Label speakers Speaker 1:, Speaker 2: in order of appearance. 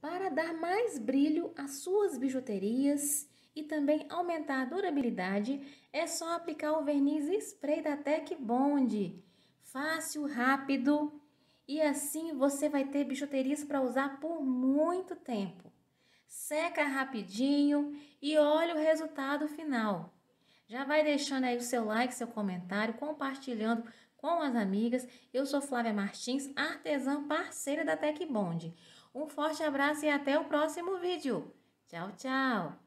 Speaker 1: para dar mais brilho às suas bijuterias e também aumentar a durabilidade, é só aplicar o verniz spray da Tec Bond. Fácil, rápido e assim você vai ter bijuterias para usar por muito tempo. Seca rapidinho e olha o resultado final. Já vai deixando aí o seu like, seu comentário, compartilhando com as amigas. Eu sou Flávia Martins, artesã parceira da Tec Bond. Um forte abraço e até o próximo vídeo. Tchau, tchau!